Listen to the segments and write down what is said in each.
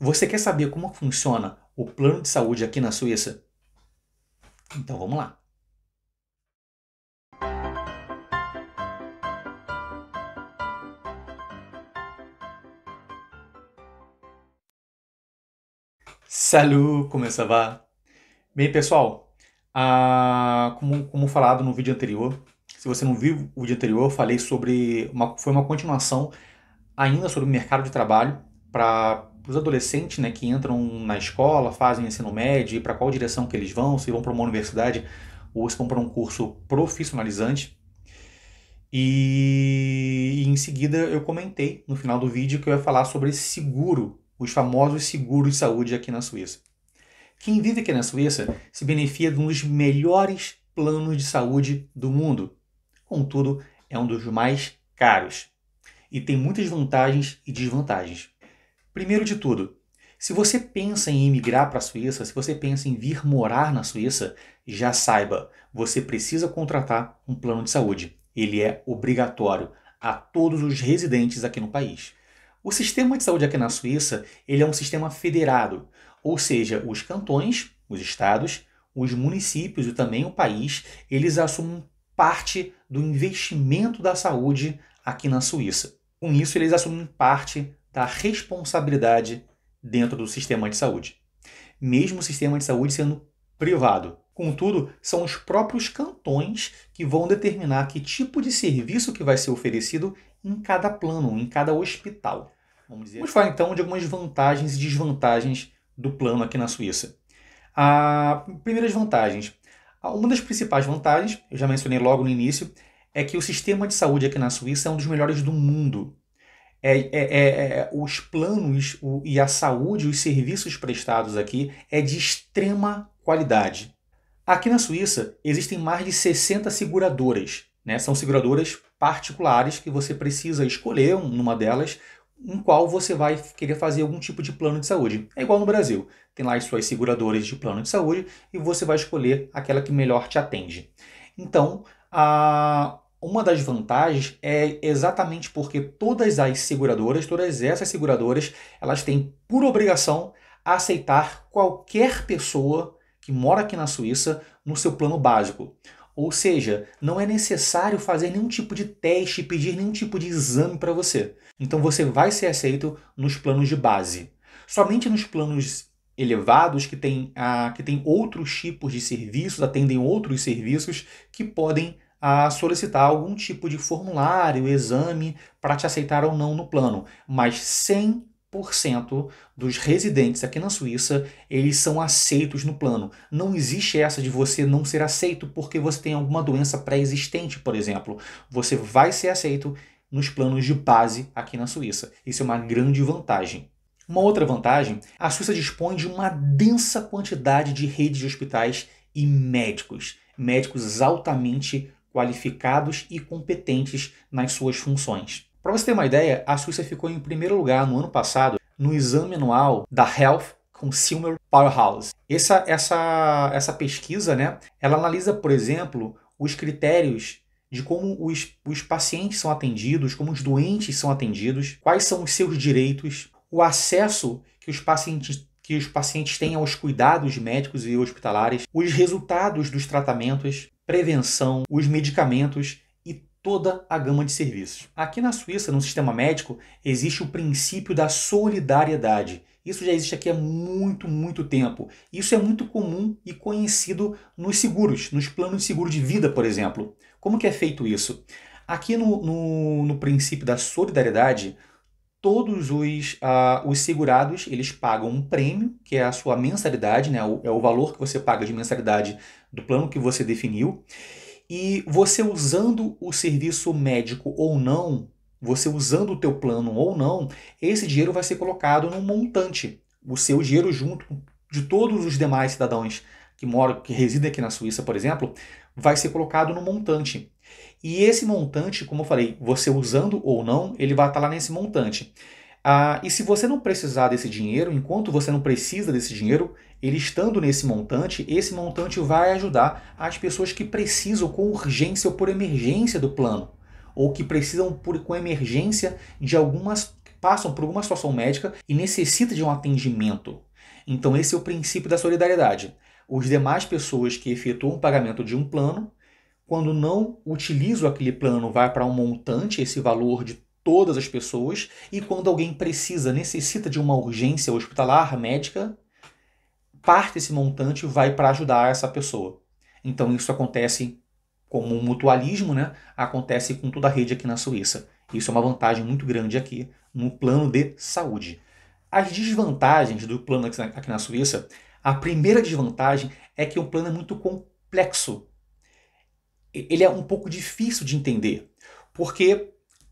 Você quer saber como funciona o plano de saúde aqui na Suíça? Então vamos lá. Salut, como ça é va? Bem, pessoal, ah, como, como falado no vídeo anterior, se você não viu o vídeo anterior, eu falei sobre uma, foi uma continuação ainda sobre o mercado de trabalho para os adolescentes né, que entram na escola, fazem ensino médio, para qual direção que eles vão, se vão para uma universidade ou se vão para um curso profissionalizante. E, e, em seguida eu comentei no final do vídeo que eu ia falar sobre seguro, os famosos seguros de saúde aqui na Suíça. Quem vive aqui na Suíça se beneficia de um dos melhores planos de saúde do mundo. Contudo, é um dos mais caros e tem muitas vantagens e desvantagens. Primeiro de tudo, se você pensa em emigrar para a Suíça, se você pensa em vir morar na Suíça, já saiba, você precisa contratar um plano de saúde. Ele é obrigatório a todos os residentes aqui no país. O sistema de saúde aqui na Suíça, ele é um sistema federado, ou seja, os cantões, os estados, os municípios e também o país, eles assumem parte do investimento da saúde aqui na Suíça. Com isso, eles assumem parte da responsabilidade dentro do sistema de saúde. Mesmo o sistema de saúde sendo privado. Contudo, são os próprios cantões que vão determinar que tipo de serviço que vai ser oferecido em cada plano, em cada hospital. Vamos, dizer Vamos falar assim. então de algumas vantagens e desvantagens do plano aqui na Suíça. A primeiras vantagens. Uma das principais vantagens, eu já mencionei logo no início, é que o sistema de saúde aqui na Suíça é um dos melhores do mundo. É, é, é, é, os planos o, e a saúde, os serviços prestados aqui é de extrema qualidade. Aqui na Suíça existem mais de 60 seguradoras, né? São seguradoras particulares que você precisa escolher numa delas em qual você vai querer fazer algum tipo de plano de saúde. É igual no Brasil, tem lá as suas seguradoras de plano de saúde e você vai escolher aquela que melhor te atende. Então, a, uma das vantagens é exatamente porque todas as seguradoras, todas essas seguradoras, elas têm por obrigação aceitar qualquer pessoa que mora aqui na Suíça no seu plano básico. Ou seja, não é necessário fazer nenhum tipo de teste, pedir nenhum tipo de exame para você. Então você vai ser aceito nos planos de base. Somente nos planos elevados que tem, ah, que tem outros tipos de serviços, atendem outros serviços que podem a solicitar algum tipo de formulário, exame para te aceitar ou não no plano, mas 100% dos residentes aqui na Suíça, eles são aceitos no plano. Não existe essa de você não ser aceito porque você tem alguma doença pré-existente, por exemplo. Você vai ser aceito nos planos de base aqui na Suíça. Isso é uma grande vantagem. Uma outra vantagem, a Suíça dispõe de uma densa quantidade de redes de hospitais e médicos, médicos altamente qualificados e competentes nas suas funções. Para você ter uma ideia, a Suíça ficou em primeiro lugar no ano passado no exame anual da Health Consumer Powerhouse. Essa, essa, essa pesquisa, né, ela analisa, por exemplo, os critérios de como os, os pacientes são atendidos, como os doentes são atendidos, quais são os seus direitos, o acesso que os pacientes que os pacientes têm aos cuidados médicos e hospitalares, os resultados dos tratamentos, prevenção, os medicamentos e toda a gama de serviços. Aqui na Suíça, no sistema médico, existe o princípio da solidariedade. Isso já existe aqui há muito, muito tempo. Isso é muito comum e conhecido nos seguros, nos planos de seguro de vida, por exemplo. Como que é feito isso? Aqui no, no, no princípio da solidariedade, todos os, ah, os segurados eles pagam um prêmio, que é a sua mensalidade, né? O, é o valor que você paga de mensalidade do plano que você definiu. E você usando o serviço médico ou não, você usando o teu plano ou não, esse dinheiro vai ser colocado num montante, o seu dinheiro junto de todos os demais cidadãos que moram, que residem aqui na Suíça, por exemplo, vai ser colocado num montante. E esse montante, como eu falei, você usando ou não, ele vai estar lá nesse montante. Ah, e se você não precisar desse dinheiro, enquanto você não precisa desse dinheiro, ele estando nesse montante, esse montante vai ajudar as pessoas que precisam com urgência ou por emergência do plano, ou que precisam por, com emergência de algumas passam por alguma situação médica e necessita de um atendimento. Então esse é o princípio da solidariedade. Os demais pessoas que efetuam o pagamento de um plano, quando não utilizam aquele plano, vai para um montante, esse valor de todas as pessoas e quando alguém precisa, necessita de uma urgência hospitalar médica, parte desse montante vai para ajudar essa pessoa. Então isso acontece como um mutualismo, né? Acontece com toda a rede aqui na Suíça. Isso é uma vantagem muito grande aqui no plano de saúde. As desvantagens do plano aqui na Suíça, a primeira desvantagem é que o plano é muito complexo. Ele é um pouco difícil de entender, porque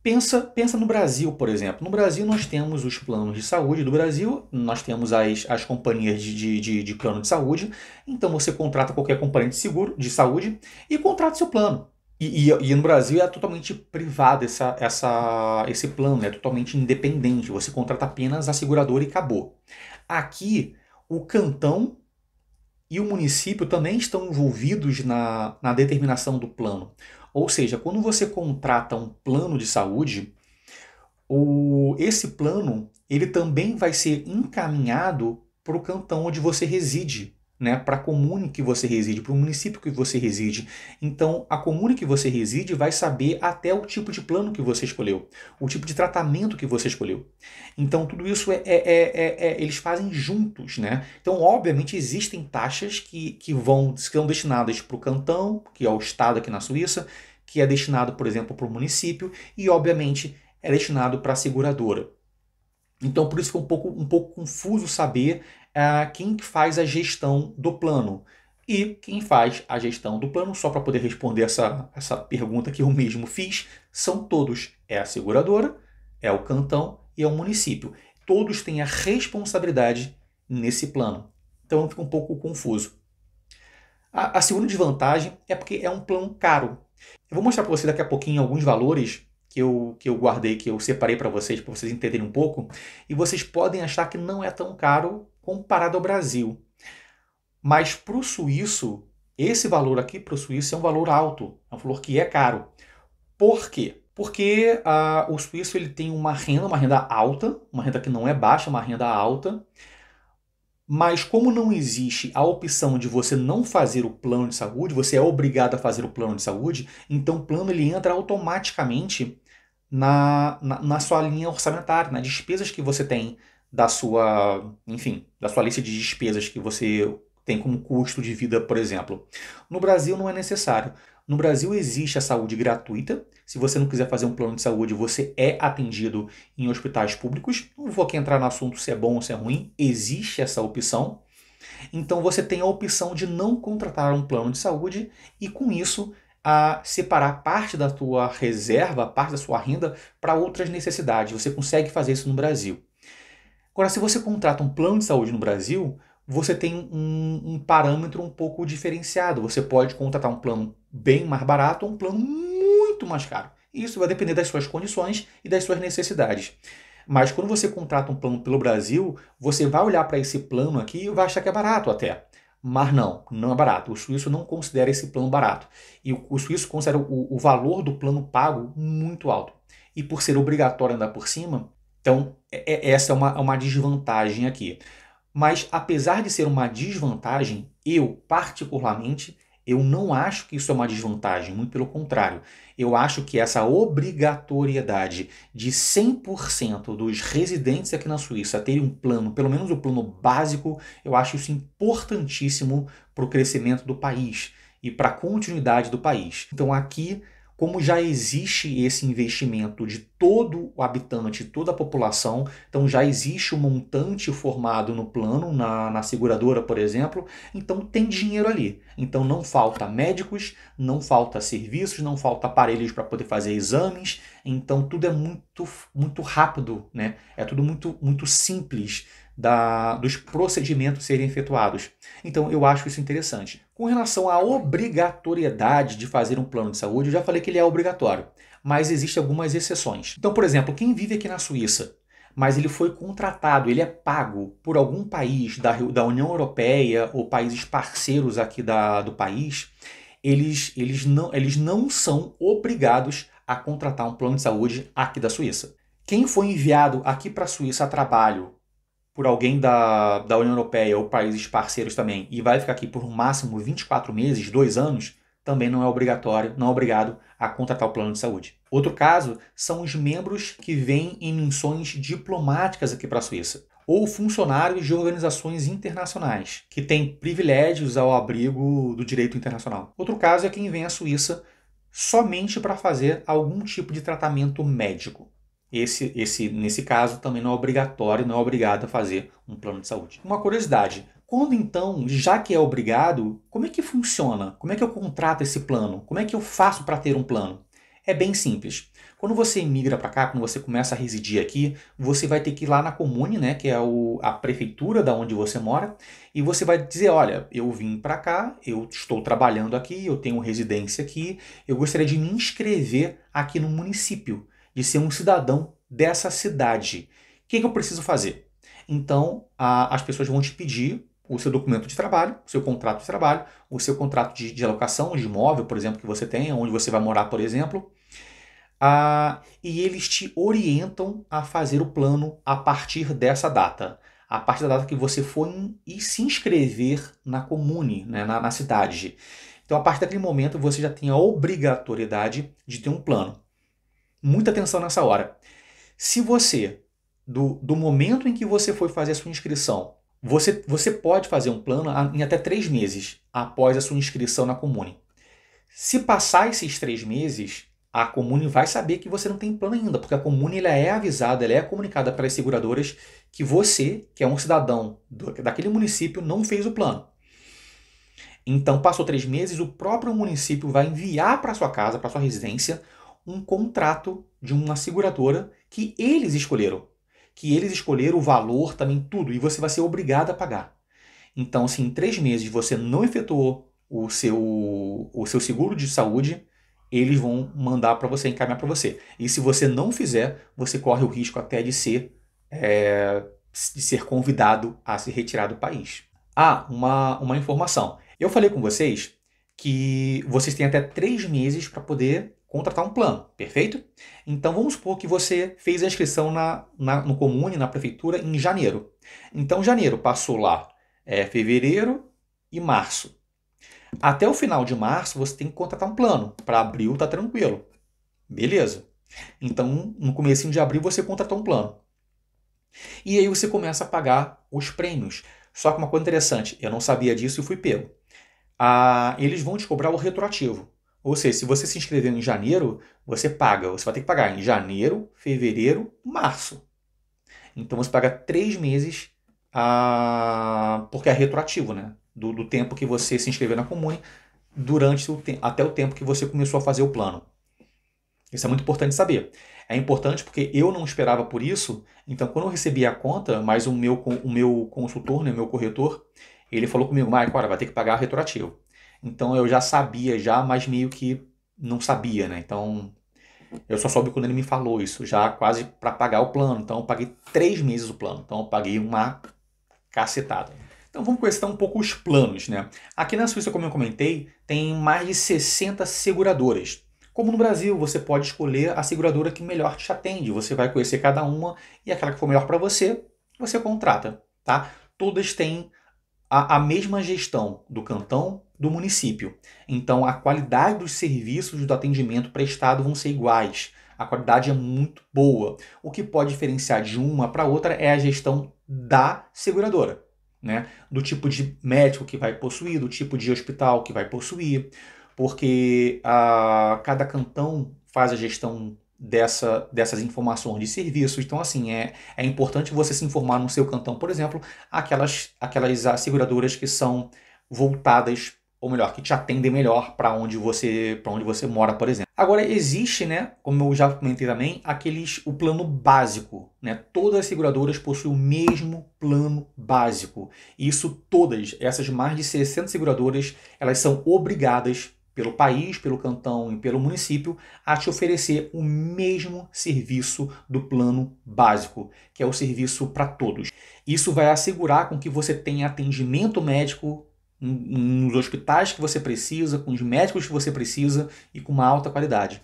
Pensa, pensa no Brasil, por exemplo. No Brasil, nós temos os planos de saúde do Brasil, nós temos as, as companhias de, de, de, de plano de saúde. Então, você contrata qualquer companhia de seguro, de saúde, e contrata seu plano. E, e, e, no Brasil é totalmente privado essa, essa, esse plano, é totalmente independente. Você contrata apenas a seguradora e acabou. Aqui, o cantão e o município também estão envolvidos na, na determinação do plano. Ou seja, quando você contrata um plano de saúde, o, esse plano ele também vai ser encaminhado para o cantão onde você reside né, para a comune que você reside, para o município que você reside. Então, a comune que você reside vai saber até o tipo de plano que você escolheu, o tipo de tratamento que você escolheu. Então, tudo isso é, é, é, é, é eles fazem juntos. Né? Então, obviamente, existem taxas que, que vão que são destinadas para o cantão, que é o estado aqui na Suíça, que é destinado, por exemplo, para o município, e, obviamente, é destinado para a seguradora. Então, por isso que é um pouco, um pouco confuso saber é quem faz a gestão do plano. E quem faz a gestão do plano, só para poder responder essa, essa pergunta que eu mesmo fiz, são todos. É a seguradora, é o cantão e é o município. Todos têm a responsabilidade nesse plano. Então fica um pouco confuso. A, a segunda desvantagem é porque é um plano caro. Eu vou mostrar para você daqui a pouquinho alguns valores que eu, que eu guardei, que eu separei para vocês, para vocês entenderem um pouco, e vocês podem achar que não é tão caro comparado ao Brasil. Mas para o suíço, esse valor aqui para o suíço é um valor alto, é um valor que é caro. Por quê? Porque ah, o suíço ele tem uma renda, uma renda alta, uma renda que não é baixa, uma renda alta. Mas como não existe a opção de você não fazer o plano de saúde, você é obrigado a fazer o plano de saúde, então o plano ele entra automaticamente na, na, na sua linha orçamentária, nas despesas que você tem da sua, enfim, da sua lista de despesas que você tem como custo de vida, por exemplo. No Brasil não é necessário. No Brasil existe a saúde gratuita. Se você não quiser fazer um plano de saúde, você é atendido em hospitais públicos. Não vou aqui entrar no assunto se é bom ou se é ruim. Existe essa opção. Então você tem a opção de não contratar um plano de saúde e com isso a separar parte da tua reserva, parte da sua renda para outras necessidades. Você consegue fazer isso no Brasil. Agora, se você contrata um plano de saúde no Brasil, você tem um, um parâmetro um pouco diferenciado. Você pode contratar um plano bem mais barato ou um plano muito mais caro. Isso vai depender das suas condições e das suas necessidades. Mas quando você contrata um plano pelo Brasil, você vai olhar para esse plano aqui e vai achar que é barato até. Mas não, não é barato. O suíço não considera esse plano barato. E o, suíço considera o, o valor do plano pago muito alto. E por ser obrigatório andar por cima, então é, é essa é uma, é uma desvantagem aqui. Mas apesar de ser uma desvantagem, eu particularmente eu não acho que isso é uma desvantagem, muito pelo contrário. Eu acho que essa obrigatoriedade de 100% dos residentes aqui na Suíça terem um plano, pelo menos o um plano básico, eu acho isso importantíssimo para o crescimento do país e para a continuidade do país. Então aqui como já existe esse investimento de todo o habitante, toda a população, então já existe o um montante formado no plano, na, na seguradora, por exemplo, então tem dinheiro ali. Então não falta médicos, não falta serviços, não falta aparelhos para poder fazer exames, então tudo é muito, muito rápido, né? É tudo muito, muito simples da, dos procedimentos serem efetuados. Então, eu acho isso interessante. Com relação à obrigatoriedade de fazer um plano de saúde, eu já falei que ele é obrigatório, mas existem algumas exceções. Então, por exemplo, quem vive aqui na Suíça, mas ele foi contratado, ele é pago por algum país da, da União Europeia ou países parceiros aqui da, do país, eles, eles, não, eles não são obrigados a contratar um plano de saúde aqui da Suíça. Quem foi enviado aqui para a Suíça a trabalho por alguém da, da União Europeia ou países parceiros também e vai ficar aqui por um máximo 24 meses, dois anos, também não é obrigatório, não é obrigado a contratar o plano de saúde. Outro caso são os membros que vêm em missões diplomáticas aqui para a Suíça ou funcionários de organizações internacionais que têm privilégios ao abrigo do direito internacional. Outro caso é quem vem à Suíça somente para fazer algum tipo de tratamento médico. Esse, esse, nesse caso, também não é obrigatório, não é obrigado a fazer um plano de saúde. Uma curiosidade: quando então, já que é obrigado, como é que funciona? Como é que eu contrato esse plano? Como é que eu faço para ter um plano? É bem simples. Quando você migra para cá, quando você começa a residir aqui, você vai ter que ir lá na comune, né, que é o, a prefeitura da onde você mora, e você vai dizer, olha, eu vim para cá, eu estou trabalhando aqui, eu tenho residência aqui, eu gostaria de me inscrever aqui no município de ser um cidadão dessa cidade. O que, que eu preciso fazer? Então, a, as pessoas vão te pedir o seu documento de trabalho, o seu contrato de trabalho, o seu contrato de, de alocação de imóvel, por exemplo, que você tem, onde você vai morar, por exemplo. e eles te orientam a fazer o plano a partir dessa data, a partir da data que você for e se inscrever na comune, né, na, na cidade. Então, a partir daquele momento, você já tem a obrigatoriedade de ter um plano muita atenção nessa hora. Se você, do, do momento em que você foi fazer a sua inscrição, você, você pode fazer um plano em até três meses após a sua inscrição na Comune. Se passar esses três meses, a Comune vai saber que você não tem plano ainda, porque a Comune ela é avisada, ela é comunicada para as seguradoras que você, que é um cidadão do, daquele município, não fez o plano. Então, passou três meses, o próprio município vai enviar para sua casa, para sua residência, um contrato de uma seguradora que eles escolheram. Que eles escolheram o valor, também tudo, e você vai ser obrigado a pagar. Então, se assim, em três meses você não efetuou o seu, o seu seguro de saúde, eles vão mandar para você, encaminhar para você. E se você não fizer, você corre o risco até de ser, é, de ser convidado a se retirar do país. Ah, uma, uma informação. Eu falei com vocês que vocês têm até três meses para poder contratar um plano, perfeito? Então vamos supor que você fez a inscrição na, na no comune, na prefeitura, em janeiro. Então janeiro passou lá é, fevereiro e março. Até o final de março você tem que contratar um plano. Para abril tá tranquilo. Beleza. Então no começo de abril você contratou um plano. E aí você começa a pagar os prêmios. Só que uma coisa interessante, eu não sabia disso e fui pego. Ah, eles vão te cobrar o retroativo. Ou seja, se você se inscrever em janeiro, você paga. Você vai ter que pagar em janeiro, fevereiro, março. Então você paga três meses, a... Ah, porque é retroativo, né? Do, do tempo que você se inscreveu na Comune, durante o te... até o tempo que você começou a fazer o plano. Isso é muito importante saber. É importante porque eu não esperava por isso, então quando eu recebi a conta, mais o meu, o meu consultor, né, meu corretor, ele falou comigo, Maicon, vai ter que pagar retroativo. Então eu já sabia já, mas meio que não sabia, né? Então eu só soube quando ele me falou isso, já quase para pagar o plano. Então eu paguei três meses o plano. Então eu paguei uma cacetada. Então vamos conhecer um pouco os planos, né? Aqui na Suíça, como eu comentei, tem mais de 60 seguradoras. Como no Brasil, você pode escolher a seguradora que melhor te atende. Você vai conhecer cada uma e aquela que for melhor para você, você contrata, tá? Todas têm a, a mesma gestão do cantão do município. Então, a qualidade dos serviços do atendimento prestado vão ser iguais. A qualidade é muito boa. O que pode diferenciar de uma para outra é a gestão da seguradora, né? Do tipo de médico que vai possuir, do tipo de hospital que vai possuir, porque a, cada cantão faz a gestão dessa, dessas informações de serviço. Então, assim, é, é importante você se informar no seu cantão, por exemplo, aquelas, aquelas seguradoras que são voltadas ou melhor, que te atendem melhor para onde você para onde você mora, por exemplo. Agora existe, né, como eu já comentei também, aqueles o plano básico, né? Todas as seguradoras possuem o mesmo plano básico. Isso todas, essas mais de 60 seguradoras, elas são obrigadas pelo país, pelo cantão e pelo município a te oferecer o mesmo serviço do plano básico, que é o serviço para todos. Isso vai assegurar com que você tenha atendimento médico nos hospitais que você precisa, com os médicos que você precisa e com uma alta qualidade.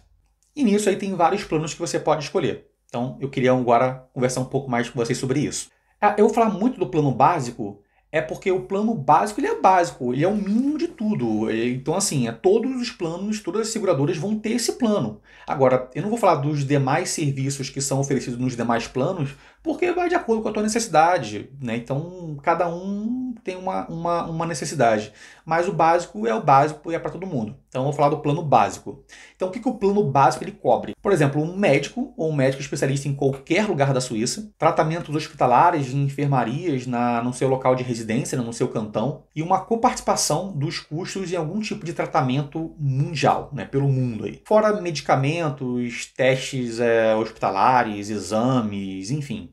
E nisso aí tem vários planos que você pode escolher. Então eu queria agora conversar um pouco mais com vocês sobre isso. Ah, eu vou falar muito do plano básico, é porque o plano básico ele é básico, ele é o mínimo de tudo. É, então, assim, é, todos os planos, todas as seguradoras vão ter esse plano. Agora, eu não vou falar dos demais serviços que são oferecidos nos demais planos, porque vai de acordo com a tua necessidade, né? Então, cada um tem uma, uma, uma necessidade. Mas o básico é o básico e é para todo mundo. Então, eu vou falar do plano básico. Então, o que, que o plano básico ele cobre? Por exemplo, um médico ou um médico especialista em qualquer lugar da Suíça, tratamentos hospitalares enfermarias na, no seu local de residência, no seu cantão, e uma coparticipação dos custos em algum tipo de tratamento mundial, né? Pelo mundo aí. Fora medicamentos, testes é, hospitalares, exames, enfim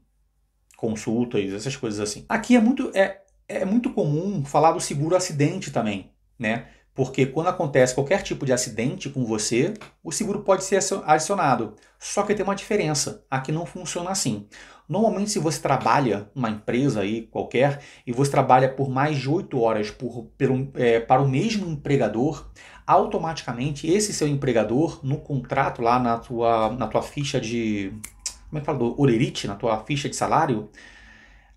consultas, essas coisas assim. Aqui é muito, é, é muito comum falar do seguro acidente também, né? Porque quando acontece qualquer tipo de acidente com você, o seguro pode ser adicionado. Só que tem uma diferença, aqui não funciona assim. Normalmente, se você trabalha uma empresa aí qualquer e você trabalha por mais de oito horas por, pelo, é, para o mesmo empregador, automaticamente esse seu empregador, no contrato lá na tua, na tua ficha de como é que fala, do Olerite, na tua ficha de salário,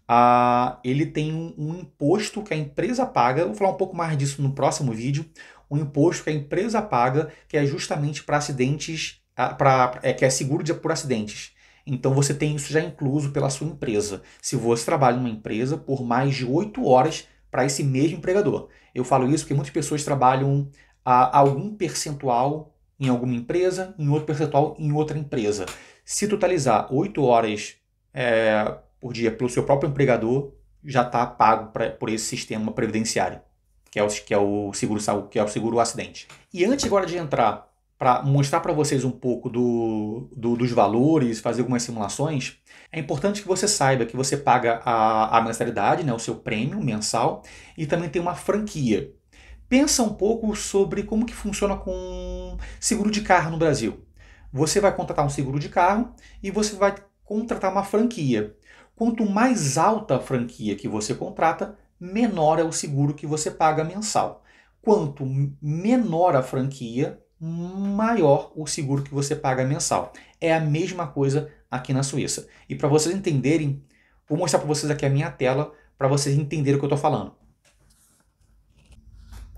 ah, ele tem um, imposto que a empresa paga. Vou falar um pouco mais disso no próximo vídeo. Um imposto que a empresa paga, que é justamente para acidentes, ah, para é, que é seguro de, por acidentes. Então você tem isso já incluso pela sua empresa. Se você trabalha em uma empresa por mais de 8 horas para esse mesmo empregador. Eu falo isso porque muitas pessoas trabalham a, a algum percentual em alguma empresa, em outro percentual em outra empresa. Se totalizar 8 horas é, por dia pelo seu próprio empregador, já está pago pra, por esse sistema previdenciário, que é o, que é o seguro saúde, que é o seguro acidente. E antes agora de entrar para mostrar para vocês um pouco do, do, dos valores, fazer algumas simulações, é importante que você saiba que você paga a, a mensalidade, né, o seu prêmio mensal, e também tem uma franquia. Pensa um pouco sobre como que funciona com seguro de carro no Brasil. Você vai contratar um seguro de carro e você vai contratar uma franquia. Quanto mais alta a franquia que você contrata, menor é o seguro que você paga mensal. Quanto menor a franquia, maior o seguro que você paga mensal. É a mesma coisa aqui na Suíça. E para vocês entenderem, vou mostrar para vocês aqui a minha tela para vocês entenderem o que eu estou falando.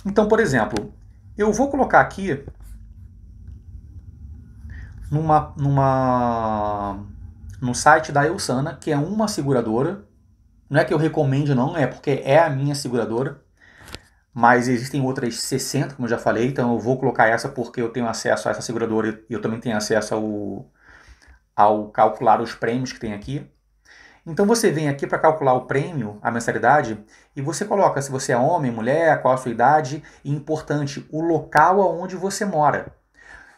Então, por exemplo, eu vou colocar aqui numa, numa, no site da Eusana que é uma seguradora. Não é que eu recomendo, não, é porque é a minha seguradora. Mas existem outras 60, como eu já falei, então eu vou colocar essa porque eu tenho acesso a essa seguradora e eu também tenho acesso ao, ao calcular os prêmios que tem aqui. Então você vem aqui para calcular o prêmio, a mensalidade, e você coloca se você é homem, mulher, qual a sua idade e importante, o local aonde você mora.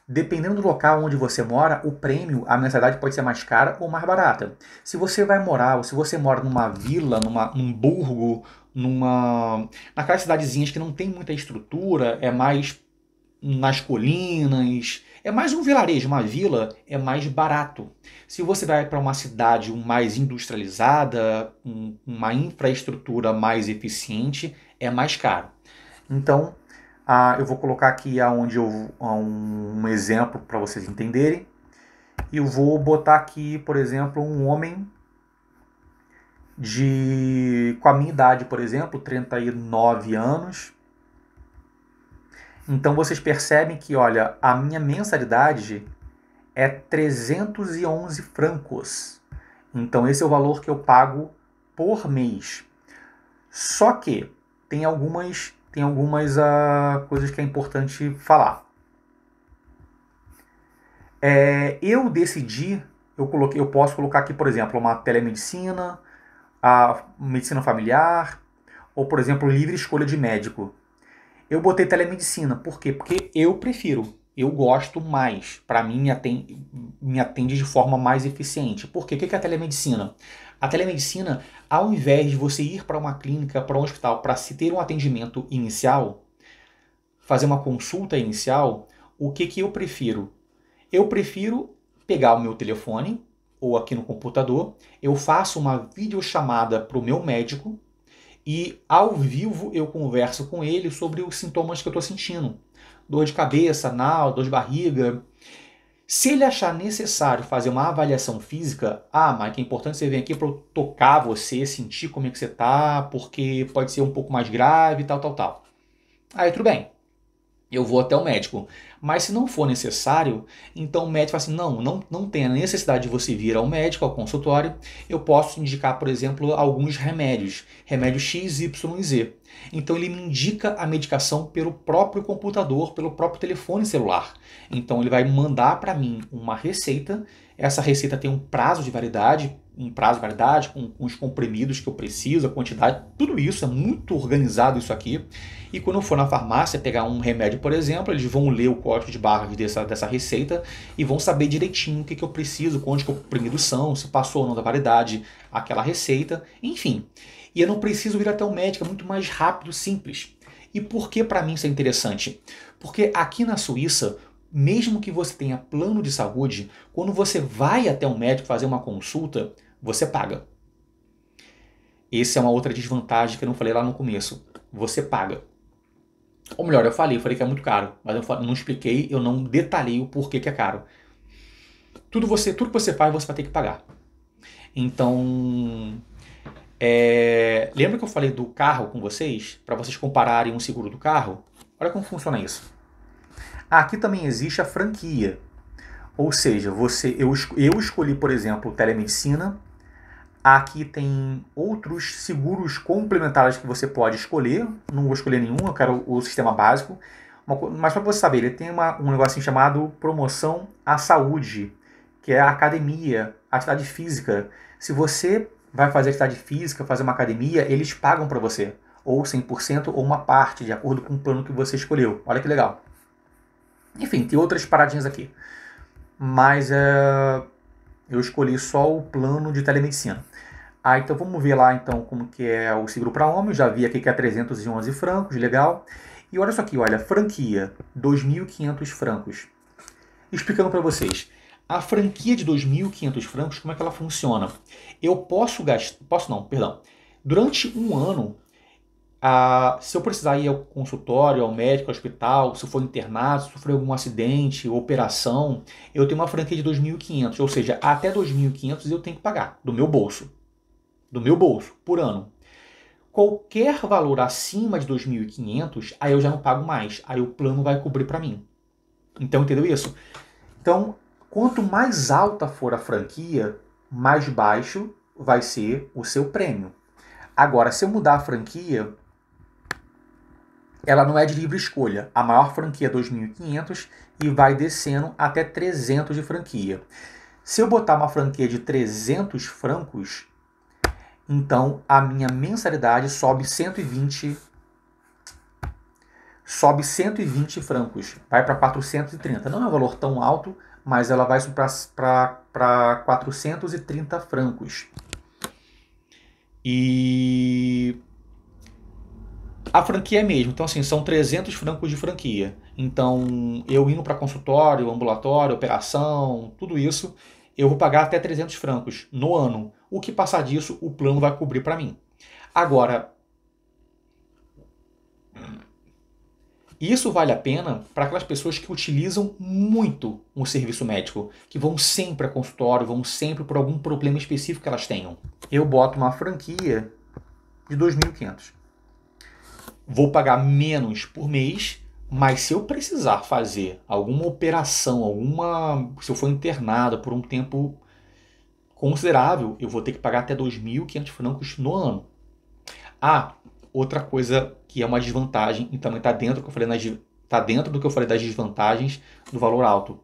Dependendo do local onde você mora, o prêmio, a mensalidade pode ser mais cara ou mais barata. Se você vai morar, ou se você mora numa vila, numa, num burgo, numa. naquelas cidadezinhas que não tem muita estrutura, é mais nas colinas, é mais um vilarejo, uma vila, é mais barato. Se você vai para uma cidade mais industrializada, uma infraestrutura mais eficiente, é mais caro. Então, ah, eu vou colocar aqui aonde eu, um exemplo para vocês entenderem. E eu vou botar aqui, por exemplo, um homem de com a minha idade, por exemplo, 39 anos. Então vocês percebem que, olha, a minha mensalidade é 311 francos. Então esse é o valor que eu pago por mês. Só que tem algumas tem algumas uh, coisas que é importante falar. É, eu decidi, eu, coloquei, eu posso colocar aqui, por exemplo, uma telemedicina, a medicina familiar, ou, por exemplo, livre escolha de médico. Eu botei telemedicina, por quê? Porque eu prefiro, eu gosto mais. Para mim, tem, me atende de forma mais eficiente. Por quê? O que é a telemedicina? A telemedicina, ao invés de você ir para uma clínica, para um hospital, para se ter um atendimento inicial, fazer uma consulta inicial, o que, que eu prefiro? Eu prefiro pegar o meu telefone ou aqui no computador, eu faço uma videochamada para o meu médico e ao vivo eu converso com ele sobre os sintomas que eu estou sentindo. Dor de cabeça, náusea, dor de barriga, se ele achar necessário fazer uma avaliação física, ah, Mike, é importante você vir aqui para eu tocar você, sentir como é que você tá, porque pode ser um pouco mais grave, tal, tal, tal. Aí tudo bem eu vou até o médico. Mas se não for necessário, então o médico fala assim: não, não, não tem a necessidade de você vir ao médico, ao consultório. Eu posso indicar, por exemplo, alguns remédios, remédio X, Y e Z. Então ele me indica a medicação pelo próprio computador, pelo próprio telefone celular. Então ele vai mandar para mim uma receita. Essa receita tem um prazo de validade, um prazo de validade, com, com, os comprimidos que eu preciso, a quantidade, tudo isso é muito organizado isso aqui. E quando eu for na farmácia pegar um remédio, por exemplo, eles vão ler o código de barras dessa, dessa receita e vão saber direitinho o que, que eu preciso, quantos comprimidos são, se passou ou não da validade aquela receita, enfim. E eu não preciso ir até o médico, é muito mais rápido, simples. E por que para mim isso é interessante? Porque aqui na Suíça, mesmo que você tenha plano de saúde, quando você vai até um médico fazer uma consulta, você paga. Essa é uma outra desvantagem que eu não falei lá no começo. Você paga. Ou melhor, eu falei, eu falei que é muito caro, mas eu não expliquei, eu não detalhei o porquê que é caro. Tudo, você, tudo que você faz, você vai ter que pagar. Então, é, lembra que eu falei do carro com vocês? Para vocês compararem um seguro do carro? Olha como funciona isso. Aqui também existe a franquia. Ou seja, você eu, eu escolhi, por exemplo, telemedicina, Aqui tem outros seguros complementares que você pode escolher. Não vou escolher nenhum, eu quero o sistema básico. Mas para você saber, ele tem uma, um negocinho chamado promoção à saúde, que é a academia, atividade física. Se você vai fazer atividade física, fazer uma academia, eles pagam para você. Ou 100% ou uma parte, de acordo com o plano que você escolheu. Olha que legal. Enfim, tem outras paradinhas aqui. Mas é eu escolhi só o plano de telemedicina. Ah, então vamos ver lá então como que é o seguro para homem. Eu já vi aqui que é 311 francos, legal. E olha só aqui, olha, franquia, 2.500 francos. Explicando para vocês, a franquia de 2.500 francos, como é que ela funciona? Eu posso gastar, posso não, perdão. Durante um ano, se eu precisar ir ao consultório, ao médico, ao hospital, se eu for internado, se sofrer algum acidente, operação, eu tenho uma franquia de 2.500, ou seja, até 2.500 eu tenho que pagar do meu bolso. Do meu bolso, por ano. Qualquer valor acima de 2.500, aí eu já não pago mais, aí o plano vai cobrir para mim. Então, entendeu isso? Então, quanto mais alta for a franquia, mais baixo vai ser o seu prêmio. Agora, se eu mudar a franquia ela não é de livre escolha. A maior franquia é 2.500 e vai descendo até 300 de franquia. Se eu botar uma franquia de 300 francos, então a minha mensalidade sobe 120 sobe 120 francos, vai para 430. Não é um valor tão alto, mas ela vai para 430 francos. E a franquia é mesmo. Então, assim, são 300 francos de franquia. Então, eu indo para consultório, ambulatório, operação, tudo isso, eu vou pagar até 300 francos no ano. O que passar disso, o plano vai cobrir para mim. Agora, isso vale a pena para aquelas pessoas que utilizam muito o serviço médico, que vão sempre a consultório, vão sempre por algum problema específico que elas tenham. Eu boto uma franquia de 2.500 vou pagar menos por mês, mas se eu precisar fazer alguma operação, alguma, se eu for internado por um tempo considerável, eu vou ter que pagar até 2.500 francos no ano. Ah, outra coisa que é uma desvantagem e também está dentro do que eu falei nas, está dentro do que eu falei das desvantagens do valor alto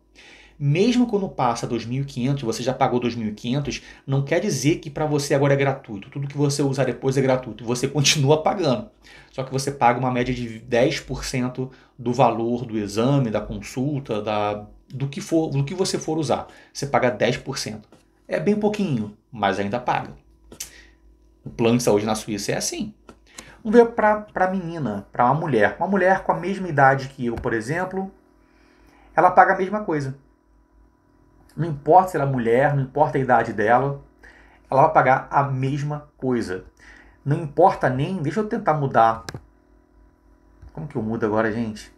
mesmo quando passa 2.500, você já pagou 2.500, não quer dizer que para você agora é gratuito. Tudo que você usar depois é gratuito. Você continua pagando. Só que você paga uma média de 10% do valor do exame, da consulta, da, do, que for, do que você for usar. Você paga 10%. É bem pouquinho, mas ainda paga. O plano de saúde na Suíça é assim. Vamos ver para menina, para uma mulher. Uma mulher com a mesma idade que eu, por exemplo, ela paga a mesma coisa não importa se ela é mulher, não importa a idade dela, ela vai pagar a mesma coisa. Não importa nem. Deixa eu tentar mudar. Como que eu mudo agora, gente?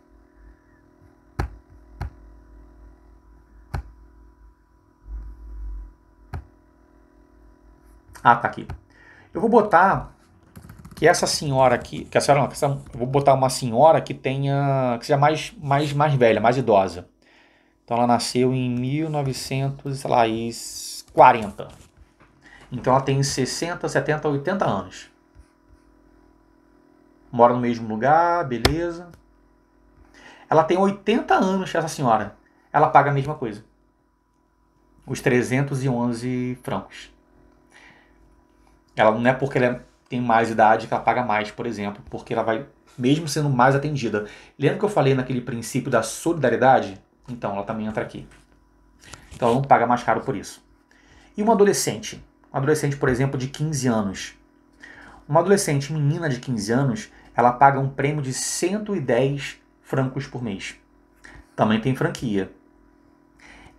Ah, tá aqui. Eu vou botar que essa senhora aqui, que a senhora não, que essa, eu vou botar uma senhora que tenha, que seja mais, mais, mais velha, mais idosa. Então ela nasceu em 1940. Então ela tem 60, 70, 80 anos. Mora no mesmo lugar, beleza. Ela tem 80 anos, essa senhora. Ela paga a mesma coisa. Os 311 francos. Ela não é porque ela tem mais idade que ela paga mais, por exemplo, porque ela vai, mesmo sendo mais atendida. Lembra que eu falei naquele princípio da solidariedade? Então ela também entra aqui. Então ela não paga mais caro por isso. E uma adolescente, uma adolescente, por exemplo, de 15 anos. Uma adolescente menina de 15 anos, ela paga um prêmio de 110 francos por mês. Também tem franquia.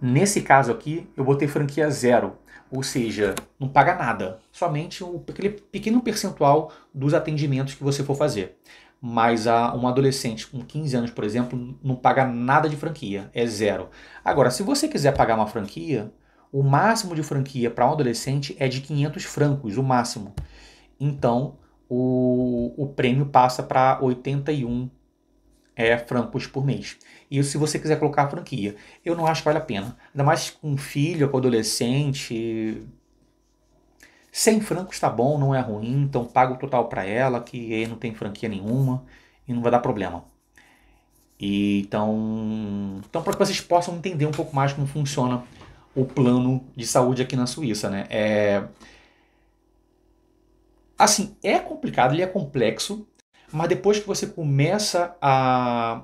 Nesse caso aqui, eu botei franquia zero, ou seja, não paga nada, somente um, aquele pequeno percentual dos atendimentos que você for fazer. Mas a, um adolescente com 15 anos, por exemplo, não paga nada de franquia, é zero. Agora, se você quiser pagar uma franquia, o máximo de franquia para um adolescente é de 500 francos, o máximo. Então, o, o prêmio passa para 81 é, francos por mês. E se você quiser colocar a franquia, eu não acho que vale a pena. Ainda mais com um filho, com um adolescente, 100 francos tá bom, não é ruim, então paga o total para ela, que aí não tem franquia nenhuma e não vai dar problema. E então, então para que vocês possam entender um pouco mais como funciona o plano de saúde aqui na Suíça, né? É assim, é complicado, ele é complexo, mas depois que você começa a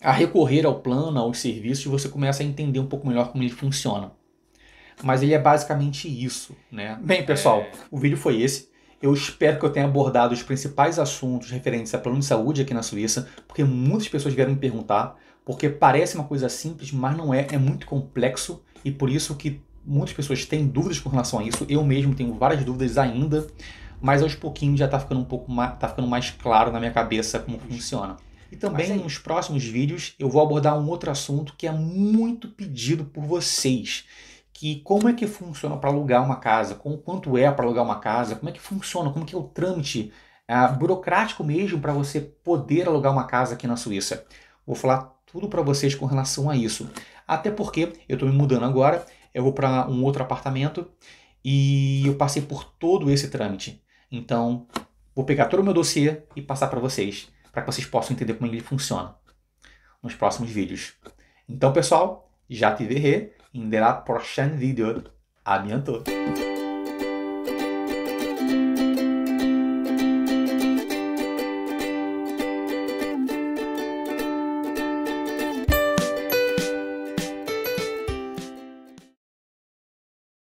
a recorrer ao plano, aos serviços, você começa a entender um pouco melhor como ele funciona. Mas ele é basicamente isso, né? Bem, pessoal, é... o vídeo foi esse. Eu espero que eu tenha abordado os principais assuntos referentes a plano de saúde aqui na Suíça, porque muitas pessoas vieram me perguntar, porque parece uma coisa simples, mas não é, é muito complexo e por isso que muitas pessoas têm dúvidas com relação a isso. Eu mesmo tenho várias dúvidas ainda, mas aos pouquinhos já está ficando um pouco mais, tá ficando mais claro na minha cabeça como funciona. E também aí, é nos próximos vídeos eu vou abordar um outro assunto que é muito pedido por vocês que como é que funciona para alugar uma casa, com quanto é para alugar uma casa, como é que funciona, como que é o trâmite é, burocrático mesmo para você poder alugar uma casa aqui na Suíça. Vou falar tudo para vocês com relação a isso. Até porque eu estou me mudando agora, eu vou para um outro apartamento e eu passei por todo esse trâmite. Então, vou pegar todo o meu dossiê e passar para vocês, para que vocês possam entender como é ele funciona nos próximos vídeos. Então, pessoal, já te verrei in the prochaine video. A bientôt!